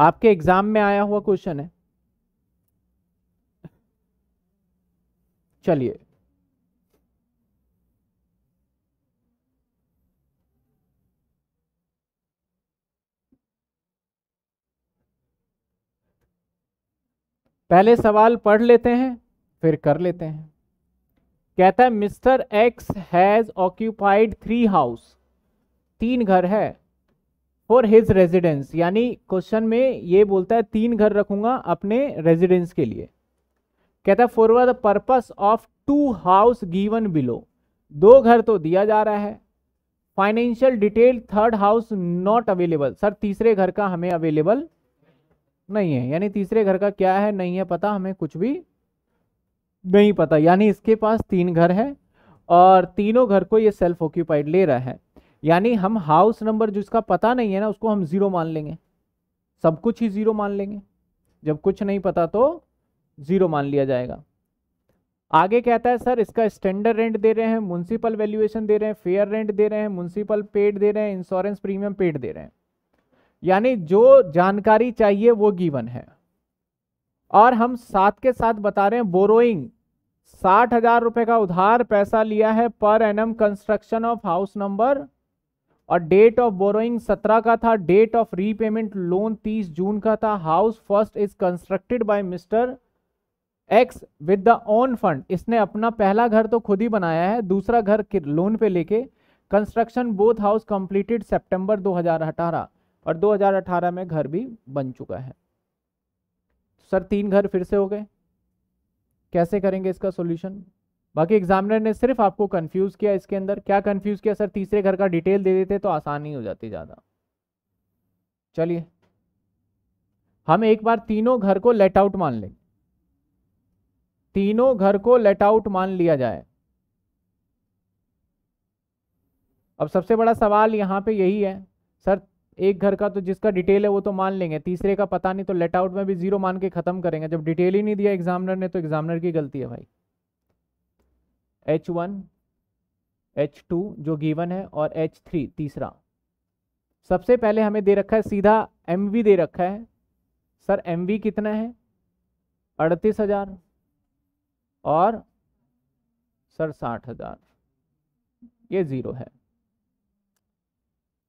आपके एग्जाम में आया हुआ क्वेश्चन है चलिए पहले सवाल पढ़ लेते हैं फिर कर लेते हैं कहता है mister X has occupied three house तीन घर है फॉर हिज रेजिडेंस यानी क्वेश्चन में ये बोलता है तीन घर रखूंगा अपने रेजिडेंस के लिए कहता है for the purpose of two house given below दो घर तो दिया जा रहा है financial detail third house not available sir तीसरे घर का हमें अवेलेबल नहीं है यानी तीसरे घर का क्या है नहीं है पता हमें कुछ भी नहीं पता यानी इसके पास तीन घर है और तीनों घर को ये सेल्फ ऑक्यूपाइड ले रहा है यानी हम हाउस नंबर जिसका पता नहीं है ना उसको हम जीरो मान लेंगे सब कुछ ही जीरो मान लेंगे जब कुछ नहीं पता तो जीरो मान लिया जाएगा आगे कहता है सर इसका स्टैंडर्ड रेंट दे रहे हैं म्यूनसिपल वैल्यूएशन दे रहे हैं फेयर रेंट दे रहे हैं म्यूनसिपल पेड दे रहे हैं इंश्योरेंस प्रीमियम पेड दे रहे हैं यानी जो जानकारी चाहिए वो गिवन है और हम साथ के साथ बता रहे हैं बोरोइंग साठ हजार रुपए का उधार पैसा लिया है पर एनम कंस्ट्रक्शन ऑफ हाउस नंबर और डेट ऑफ बोरोइंग 17 का था डेट ऑफ रीपेमेंट लोन 30 जून का था house first is constructed by mister X with the own fund इसने अपना पहला घर तो खुद ही बनाया है दूसरा घर लोन पे लेके कंस्ट्रक्शन बोथ हाउस कंप्लीटेड सितंबर 2018 और 2018 में घर भी बन चुका है सर तीन घर फिर से हो गए कैसे करेंगे इसका सॉल्यूशन बाकी एग्जामिनर ने सिर्फ आपको कंफ्यूज किया इसके अंदर क्या कंफ्यूज किया सर तीसरे घर का डिटेल दे देते तो आसानी हो जाती ज़्यादा चलिए हम एक बार तीनों घर को लेट आउट मान लें तीनों घर को लेट आउट मान लिया जाए अब सबसे बड़ा सवाल यहां पे यही है सर एक घर का तो जिसका डिटेल है वो तो मान लेंगे तीसरे का पता नहीं तो लेट आउट में भी जीरो मान के खत्म करेंगे जब डिटेल ही नहीं दिया एग्जामिनर ने तो एग्जामिनर की गलती है भाई एच वन एच टू जो गिवन है और एच थ्री तीसरा सबसे पहले हमें दे रखा है सीधा एम वी दे रखा है सर एम वी कितना है अड़तीस हजार और सर साठ हजार ये जीरो है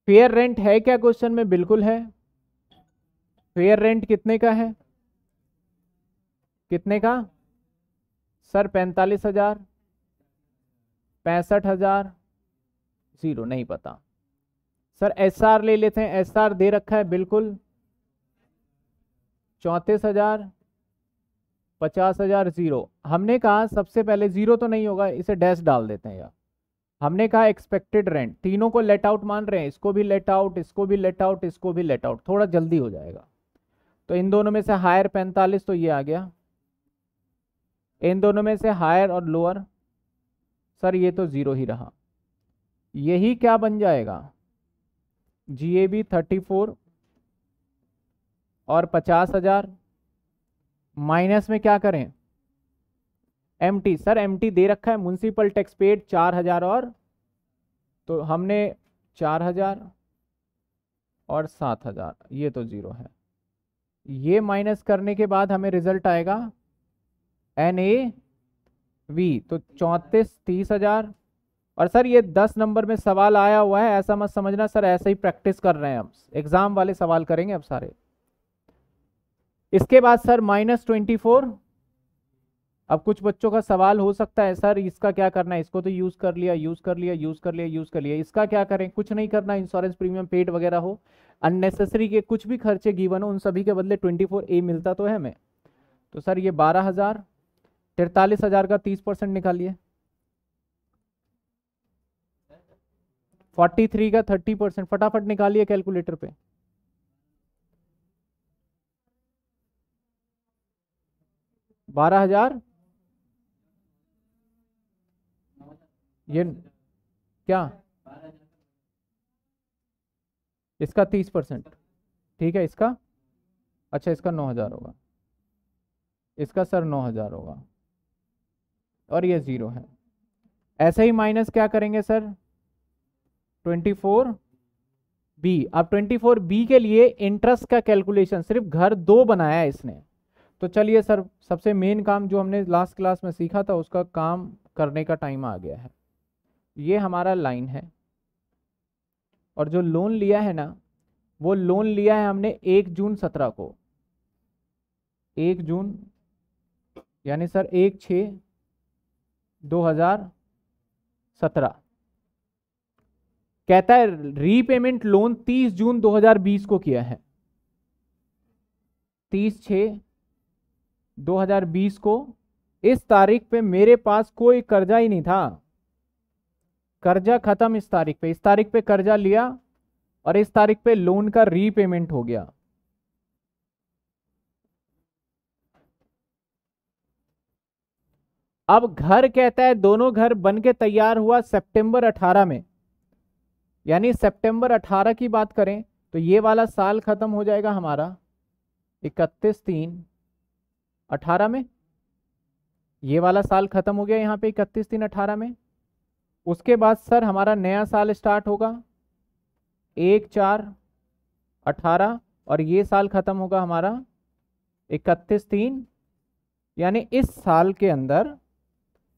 फेयर रेंट है क्या क्वेश्चन में बिल्कुल है फेयर रेंट कितने का है कितने का सर पैंतालीस हजार पैंसठ हज़ार ज़ीरो नहीं पता सर एसआर ले लेते हैं एसआर दे रखा है बिल्कुल चौंतीस हज़ार पचास हज़ार ज़ीरो हमने कहा सबसे पहले ज़ीरो तो नहीं होगा इसे डैश डाल देते हैं यार हमने कहा एक्सपेक्टेड रेंट तीनों को लेट आउट मान रहे हैं इसको भी लेट आउट इसको भी लेट आउट इसको भी लेट आउट थोड़ा जल्दी हो जाएगा तो इन दोनों में से हायर पैंतालीस तो ये आ गया इन दोनों में से हायर और लोअर सर ये तो ज़ीरो ही रहा यही क्या बन जाएगा G A B thirty four और पचास हज़ार माइनस में क्या करें M T sir M T दे रखा है म्यूनसिपल टैक्स पेड चार हज़ार और तो हमने चार हज़ार और सात हज़ार ये तो ज़ीरो है ये माइनस करने के बाद हमें रिजल्ट आएगा एन ए वी तो चौंतीस तीस हजार और सर ये दस नंबर में सवाल आया हुआ है ऐसा मत समझना सर ऐसे ही प्रैक्टिस कर रहे हैं हम एग्जाम वाले सवाल करेंगे अब सारे इसके बाद सर माइनस ट्वेंटी फोर अब कुछ बच्चों का सवाल हो सकता है सर इसका क्या करना है इसको तो यूज कर लिया यूज कर लिया यूज कर लिया यूज कर लिया इसका क्या करें कुछ नहीं करना इंश्योरेंस प्रीमियम पेड वगैरह हो अननेसेसरी के कुछ भी खर्चे गीवन हो उन सभी के बदले ट्वेंटी फोर ए मिलता तो है हमें तो सर ये बारह हजार तिरतालीस हजार का तीस परसेंट निकालिए फोर्टी थ्री का थर्टी परसेंट फटाफट निकालिए कैलकुलेटर पे बारह हजार ये क्या इसका तीस परसेंट ठीक है इसका अच्छा इसका नौ हजार होगा इसका सर नौ हजार होगा और ये ज़ीरो है ऐसे ही माइनस क्या करेंगे सर ट्वेंटी फोर बी अब 24 बी के लिए इंटरेस्ट का कैलकुलेशन सिर्फ घर दो बनाया है इसने तो चलिए सर सबसे मेन काम जो हमने लास्ट क्लास में सीखा था उसका काम करने का टाइम आ गया है ये हमारा लाइन है और जो लोन लिया है ना वो लोन लिया है हमने एक जून सत्रह को एक जून यानी सर एक छः 2017 कहता है रीपेमेंट लोन 30 जून 2020 को किया है 30 छः 2020 को इस तारीख पे मेरे पास कोई कर्जा ही नहीं था कर्जा खत्म इस तारीख पे इस तारीख पे कर्जा लिया और इस तारीख पे लोन का रीपेमेंट हो गया अब घर कहता है दोनों घर बन के तैयार हुआ सितंबर 18 में यानी सितंबर 18 की बात करें तो ये वाला साल ख़त्म हो जाएगा हमारा इकतीस तीन अठारह में ये वाला साल ख़त्म हो गया यहाँ पे इकतीस तीन अठारह में उसके बाद सर हमारा नया साल स्टार्ट होगा एक चार अठारह और ये साल ख़त्म होगा हमारा इकतीस तीन यानी इस साल के अंदर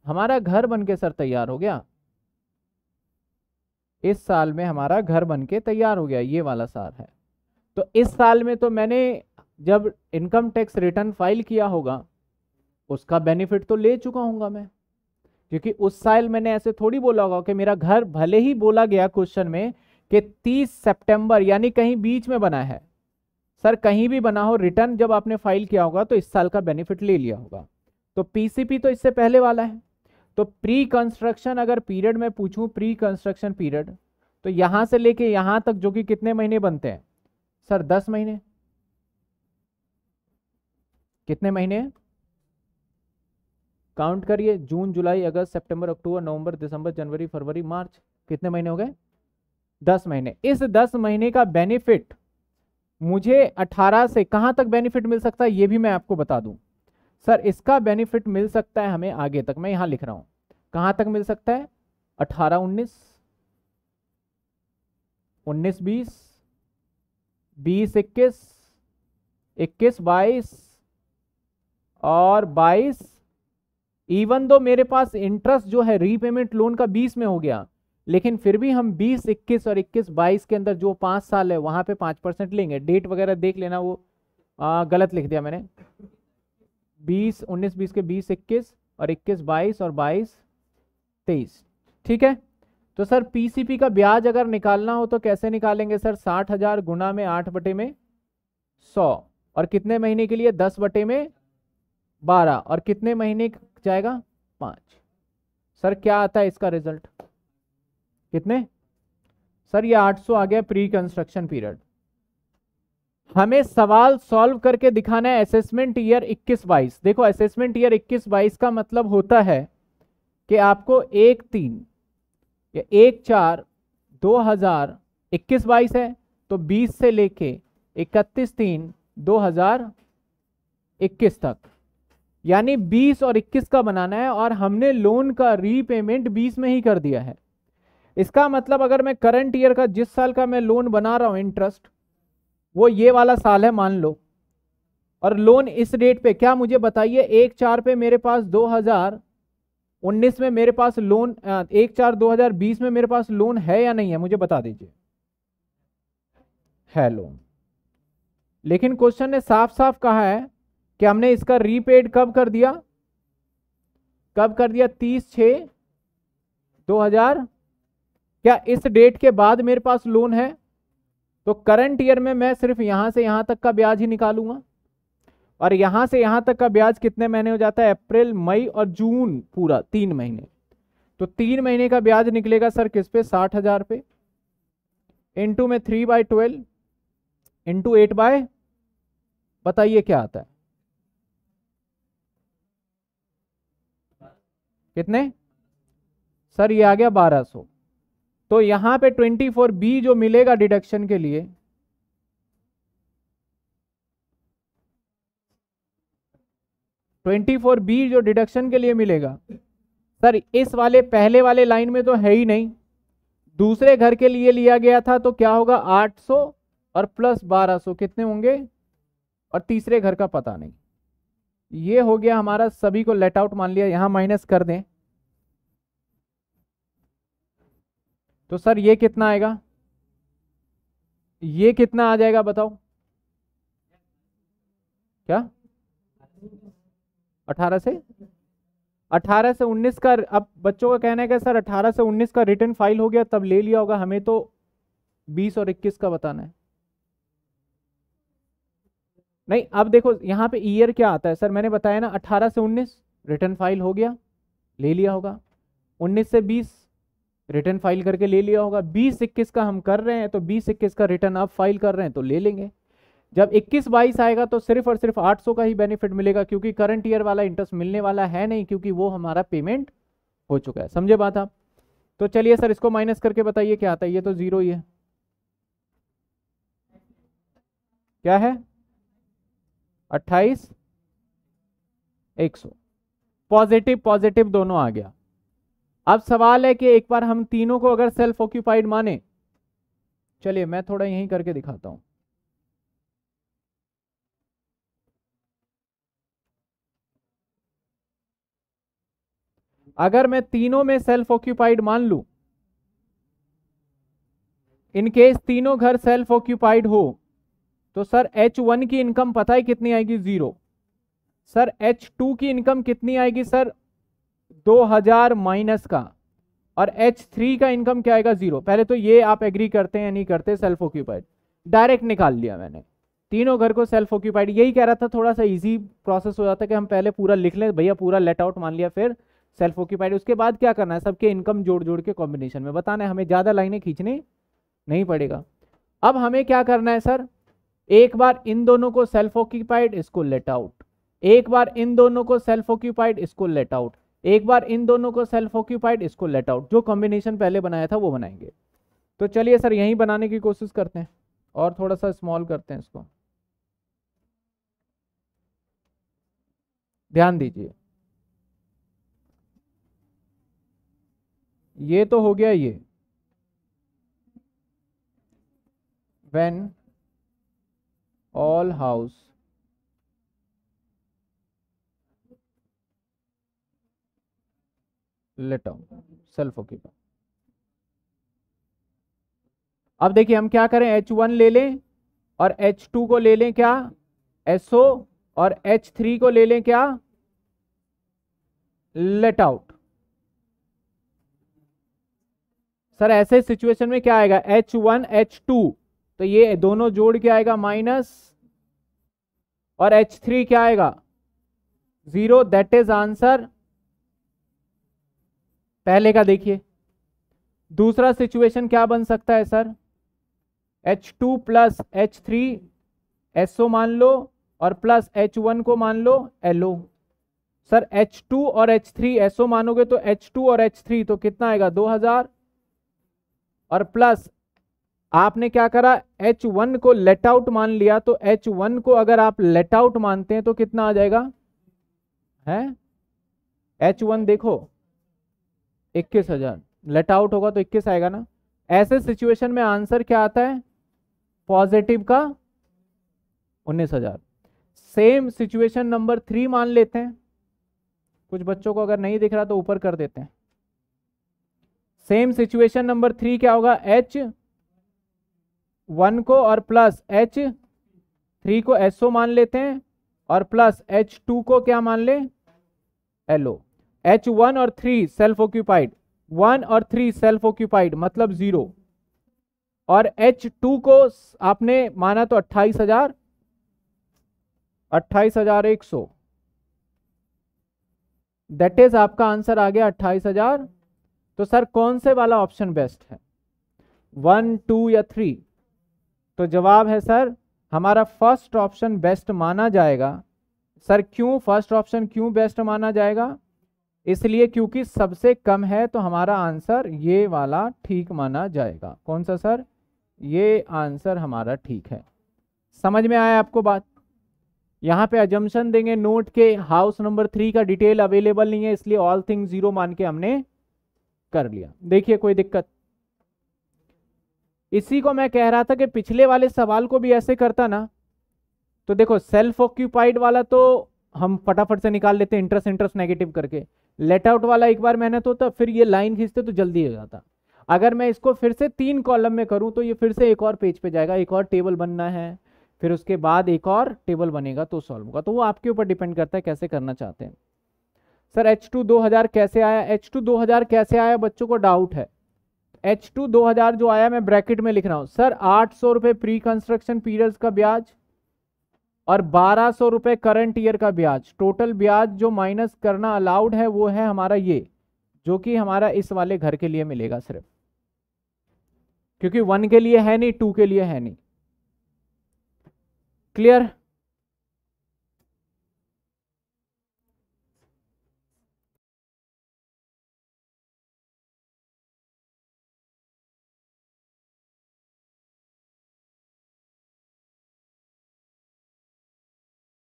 हमारा घर बन के सर तैयार हो गया इस साल में हमारा घर बन के तैयार हो गया ये वाला साल है तो इस साल में तो मैंने जब इनकम टैक्स रिटर्न फाइल किया होगा उसका बेनिफिट तो ले चुका हूँगा मैं क्योंकि उस साल मैंने ऐसे थोड़ी बोला होगा कि मेरा घर भले ही बोला गया क्वेश्चन में कि 30 सितंबर यानी कहीं बीच में बना है सर कहीं भी बना हो रिटर्न जब आपने फाइल किया होगा तो इस साल का बेनिफिट ले लिया होगा तो पीसीपी तो इससे पहले वाला है तो प्री कंस्ट्रक्शन अगर पीरियड में पूछूं प्री कंस्ट्रक्शन पीरियड तो यहां से लेके यहां तक जो कि कितने महीने बनते हैं सर दस महीने कितने महीने काउंट करिए जून जुलाई अगस्त सितंबर अक्टूबर नवंबर दिसंबर जनवरी फरवरी मार्च कितने महीने हो गए दस महीने इस दस महीने का बेनिफिट मुझे अठारह से कहां तक बेनिफिट मिल सकता है ये भी मैं आपको बता दूं सर इसका बेनिफिट मिल सकता है हमें आगे तक मैं यहां लिख रहा हूं कहां तक मिल सकता है अठारह उन्नीस उन्नीस बीस बीस इक्कीस इक्कीस बाईस और बाईस इवन दो मेरे पास इंटरेस्ट जो है रीपेमेंट लोन का बीस में हो गया लेकिन फिर भी हम बीस इक्कीस और इक्कीस बाईस के अंदर जो पांच साल है वहां पे पांच परसेंट लेंगे डेट वगैरह देख लेना वो आ, गलत लिख दिया मैंने बीस उन्नीस बीस के बीस इक्कीस और इक्कीस बाईस और बाईस तेईस ठीक है तो सर पीसीपी का ब्याज अगर निकालना हो तो कैसे निकालेंगे सर साठ हजार गुना में आठ बटे में सौ और कितने महीने के लिए दस बटे में बारह और कितने महीने जाएगा पाँच सर क्या आता है इसका रिजल्ट कितने सर ये सौ आ गया प्री कंस्ट्रक्शन पीरियड हमें सवाल सॉल्व करके दिखाना है असेसमेंट ईयर 21 बाईस देखो असेसमेंट ईयर 21 बाईस का मतलब होता है कि आपको एक तीन या एक चार दो हजार इक्कीस बाईस है तो बीस से लेके इकतीस तीन दो हजार इक्कीस तक यानी बीस और इक्कीस का बनाना है और हमने लोन का रीपेमेंट बीस में ही कर दिया है इसका मतलब अगर मैं करंट ईयर का जिस साल का मैं लोन बना रहा हूँ इंटरेस्ट वो ये वाला साल है मान लो और लोन इस डेट पे क्या मुझे बताइए एक चार पे मेरे पास 2019 में मेरे पास लोन एक चार 2020 में मेरे पास लोन है या नहीं है मुझे बता दीजिए है लोन लेकिन क्वेश्चन ने साफ साफ कहा है कि हमने इसका रीपेड कब कर दिया कब कर दिया तीस छ दो हजार क्या इस डेट के बाद मेरे पास लोन है तो करंट ईयर में मैं सिर्फ यहां से यहां तक का ब्याज ही निकालूंगा और यहां से यहां तक का ब्याज कितने महीने हो जाता है अप्रैल मई और जून पूरा तीन महीने तो तीन महीने का ब्याज निकलेगा सर किस पे साठ हजार पे इंटू में three by twelve into eight by बताइए क्या आता है कितने सर ये आ गया बारह सौ तो यहां पे 24 बी जो मिलेगा डिडक्शन के लिए ट्वेंटी फोर बी जो डिडक्शन के लिए मिलेगा सर इस वाले पहले वाले लाइन में तो है ही नहीं दूसरे घर के लिए लिया गया था तो क्या होगा 800 और प्लस 1200 कितने होंगे और तीसरे घर का पता नहीं ये हो गया हमारा सभी को लेट आउट मान लिया यहाँ माइनस कर दें तो सर ये कितना आएगा ये कितना आ जाएगा बताओ क्या अठारह से अठारह से उन्नीस का अब बच्चों का कहना है कि सर अठारह से उन्नीस का रिटर्न फाइल हो गया तब ले लिया होगा हमें तो बीस और इक्कीस का बताना है नहीं अब देखो यहाँ पे ईयर क्या आता है सर मैंने बताया ना अठारह से उन्नीस रिटर्न फाइल हो गया ले लिया होगा उन्नीस से बीस रिटर्न फाइल करके ले लिया होगा बीस इक्कीस का हम कर रहे हैं तो बीस इक्कीस का रिटर्न आप फाइल कर रहे हैं तो ले लेंगे जब इक्कीस बाईस आएगा तो सिर्फ और सिर्फ 800 का ही बेनिफिट मिलेगा क्योंकि करंट ईयर वाला इंटरेस्ट मिलने वाला है नहीं क्योंकि वो हमारा पेमेंट हो चुका है समझे बात आप तो चलिए सर इसको माइनस करके बताइए क्या आता है ये तो जीरो ही है क्या है अट्ठाईस एक सौ पॉजिटिव पॉजिटिव दोनों आ गया अब सवाल है कि एक बार हम तीनों को अगर सेल्फ ऑक्यूपाइड माने चलिए मैं थोड़ा यहीं करके दिखाता हूं अगर मैं तीनों में सेल्फ ऑक्यूपाइड मान लू इनकेस तीनों घर सेल्फ ऑक्यूपाइड हो तो सर एच वन की इनकम पता है कितनी आएगी जीरो सर एच टू की इनकम कितनी आएगी सर 2000 माइनस का और H3 का इनकम क्या आएगा जीरो पहले तो ये आप एग्री करते हैं नहीं करते सेल्फ ऑक्यूपाइड डायरेक्ट निकाल लिया मैंने तीनों घर को सेल्फ ऑक्यूपाइड यही कह रहा था थोड़ा सा इजी प्रोसेस हो जाता है कि हम पहले पूरा लिख लें भैया पूरा लेट आउट मान लिया फिर सेल्फ ऑक्यूपाइड उसके बाद क्या करना है सबके इनकम जोड़ जोड़ के कॉम्बिनेशन में बताना है हमें ज़्यादा लाइनें खींचनी नहीं पड़ेगा अब हमें क्या करना है सर एक बार इन दोनों को सेल्फ ऑक्यूपाइड इसको लेट आउट एक बार इन दोनों को सेल्फ ऑक्यूपाइड इसको लेट आउट एक बार इन दोनों को सेल्फ ऑक्यूपाइड इसको लेट आउट जो कॉम्बिनेशन पहले बनाया था वो बनाएंगे तो चलिए सर यहीं बनाने की कोशिश करते हैं और थोड़ा सा स्मॉल करते हैं इसको ध्यान दीजिए ये तो हो गया ये when all house let on self occupy अब देखिए हम क्या करें H1 ले लें और H2 को ले लें क्या SO और H3 को ले लें क्या लेट आउट सर ऐसे सिचुएशन में क्या आएगा H1 H2 तो ये दोनों जोड़ के आएगा माइनस और H3 क्या आएगा जीरो दैट इज आंसर पहले का देखिए दूसरा सिचुएशन क्या बन सकता है sir H two plus H three SO मान लो और प्लस एच वन को मान लो एलओ सर एच टू और एच थ्री एसओ मानोगे तो एच टू और एच थ्री तो कितना आएगा दो हजार और प्लस आपने क्या करा एच वन को लेट आउट मान लिया तो एच वन को अगर आप लेट आउट मानते हैं तो कितना आ जाएगा है एच वन देखो इक्कीस हजार लेट आउट होगा तो इक्कीस आएगा ना ऐसे सिचुएशन में आंसर क्या आता है पॉजिटिव का उन्नीस हजार सेम सिचुएशन नंबर थ्री मान लेते हैं कुछ बच्चों को अगर नहीं दिख रहा तो ऊपर कर देते हैं सेम सिचुएशन नंबर थ्री क्या होगा एच वन को और प्लस एच थ्री को एसओ मान लेते हैं और प्लस एच टू को क्या मान ले एलओ एच वन मतलब और थ्री सेल्फ ऑक्यूपाइड वन और थ्री सेल्फ ऑक्यूपाइड मतलब जीरो और एच टू को आपने माना तो अट्ठाईस हजार अट्ठाईस हजार एक सौ दैट इज आपका आंसर आ गया अट्ठाईस हजार तो सर कौन से वाला ऑप्शन बेस्ट है वन टू या थ्री तो जवाब है सर हमारा फर्स्ट ऑप्शन बेस्ट माना जाएगा सर क्यों फर्स्ट ऑप्शन क्यों बेस्ट माना जाएगा इसलिए क्योंकि सबसे कम है तो हमारा आंसर ये वाला ठीक माना जाएगा कौन सा सर ये आंसर हमारा ठीक है समझ में आया आपको बात यहाँ पे अजम्पन देंगे नोट के हाउस नंबर थ्री का डिटेल अवेलेबल नहीं है इसलिए ऑल थिंग जीरो मान के हमने कर लिया देखिए कोई दिक्कत इसी को मैं कह रहा था कि पिछले वाले सवाल को भी ऐसे करता ना तो देखो सेल्फ ऑक्यूपाइड वाला तो हम फटाफट से निकाल लेते हैं इंटरेस्ट इंटरेस्ट नेगेटिव करके लेट आउट वाला एक बार मेहनत तो होता फिर ये लाइन खींचते तो जल्दी हो जाता अगर मैं इसको फिर से तीन कॉलम में करूँ तो ये फिर से एक और पेज पे जाएगा एक और टेबल बनना है फिर उसके बाद एक और टेबल बनेगा तो सॉल्व होगा तो वो आपके ऊपर डिपेंड करता है कैसे करना चाहते हैं सर एच टू दो हज़ार कैसे आया एच टू दो हज़ार कैसे आया बच्चों को डाउट है एच टू दो हज़ार जो आया मैं ब्रैकेट में लिख रहा हूँ सर आठ सौ रुपये प्री कंस्ट्रक्शन पीरियड्स का ब्याज और बारह सौ रुपये करंट ईयर का ब्याज टोटल ब्याज जो माइनस करना अलाउड है वो है हमारा ये जो कि हमारा इस वाले घर के लिए मिलेगा सिर्फ क्योंकि वन के लिए है नहीं टू के लिए है नहीं क्लियर